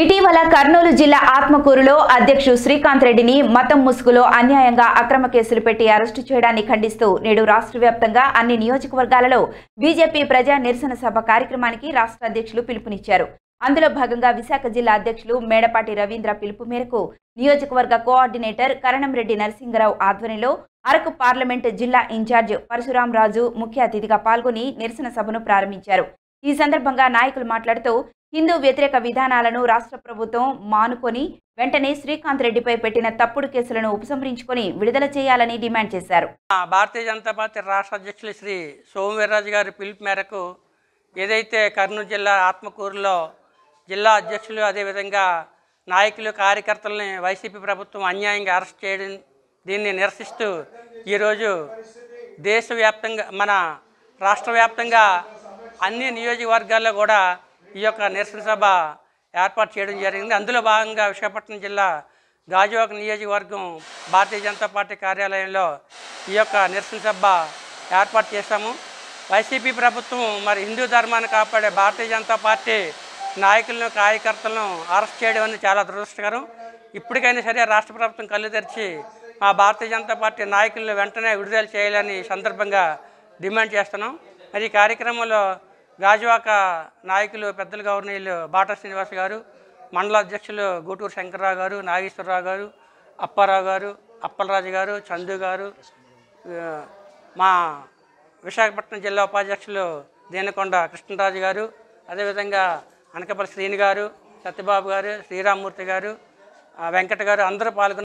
ఇటీవల కర్నూలు జిల్లా ఆత్మకూరులో అధ్యక్షుడు శ్రీకాంత్ రెడ్డిని మతం ముసుగులో అన్యాయంగా అక్రమ కేసులు పెట్టి అరెస్టు చేయడాన్ని ఖండిస్తూ నేడు రాష్ట్ర వ్యాప్తంగా అన్ని నియోజకవర్గాలలో బీజేపీ ప్రజా నిరసన సభ కార్యక్రమానికి రాష్ట్ర అధ్యక్షులు పిలుపునిచ్చారు అందులో భాగంగా విశాఖ జిల్లా అధ్యక్షులు మేడపాటి రవీంద్ర పిలుపు మేరకు నియోజకవర్గ కోఆర్డినేటర్ కరణంరెడ్డి నరసింహరావు ఆధ్వర్యంలో అరకు పార్లమెంటు జిల్లా ఇన్ఛార్జ్ పరశురాం రాజు ముఖ్య అతిథిగా పాల్గొని నిరసన సభను ప్రారంభించారు ఈ సందర్భంగా నాయకులు మాట్లాడుతూ హిందూ వ్యతిరేక విధానాలను రాష్ట్ర ప్రభుత్వం మానుకొని వెంటనే శ్రీకాంత్ రెడ్డిపై పెట్టిన తప్పుడు కేసులను ఉపసంహరించుకొని విడుదల చేయాలని డిమాండ్ చేశారు భారతీయ జనతా పార్టీ రాష్ట్ర అధ్యక్షులు శ్రీ సోమవీర్రాజు గారి పిలుపు మేరకు ఏదైతే కర్నూలు జిల్లా ఆత్మకూరులో జిల్లా అధ్యక్షులు అదేవిధంగా నాయకులు కార్యకర్తలని వైసీపీ ప్రభుత్వం అన్యాయంగా అరెస్ట్ చేయడం దీన్ని నిరసిస్తూ ఈరోజు దేశవ్యాప్తంగా మన రాష్ట్ర అన్ని నియోజకవర్గాల్లో కూడా ఈ యొక్క నిరసన సభ ఏర్పాటు చేయడం జరిగింది అందులో భాగంగా విశాఖపట్నం జిల్లా గాజువాక నియోజకవర్గం భారతీయ జనతా పార్టీ కార్యాలయంలో ఈ యొక్క నిరసన సభ ఏర్పాటు చేశాము వైసీపీ ప్రభుత్వం మరి హిందూ ధర్మాన్ని కాపాడే భారతీయ జనతా పార్టీ నాయకులను కార్యకర్తలను అరెస్ట్ చేయడం అనేది చాలా దురదృష్టకరం ఇప్పటికైనా సరే రాష్ట్ర ప్రభుత్వం కళ్ళు తెరిచి మా భారతీయ జనతా పార్టీ నాయకులను వెంటనే విడుదల చేయాలని సందర్భంగా డిమాండ్ చేస్తున్నాం మరి ఈ కార్యక్రమంలో గాజువాక నాయకులు పెద్దలు గవర్నీలు బాటా శ్రీనివాస్ గారు మండల అధ్యక్షులు గూటూరు శంకర్రావు గారు నాగేశ్వరరావు గారు అప్పారావు గారు అప్పలరాజు గారు చందు గారు మా విశాఖపట్నం జిల్లా ఉపాధ్యక్షులు దీనకొండ కృష్ణరాజు గారు అదేవిధంగా అనకపల్లి శ్రీని గారు సత్యబాబు గారు శ్రీరామ్మూర్తి గారు వెంకట గారు అందరూ పాల్గొన్నారు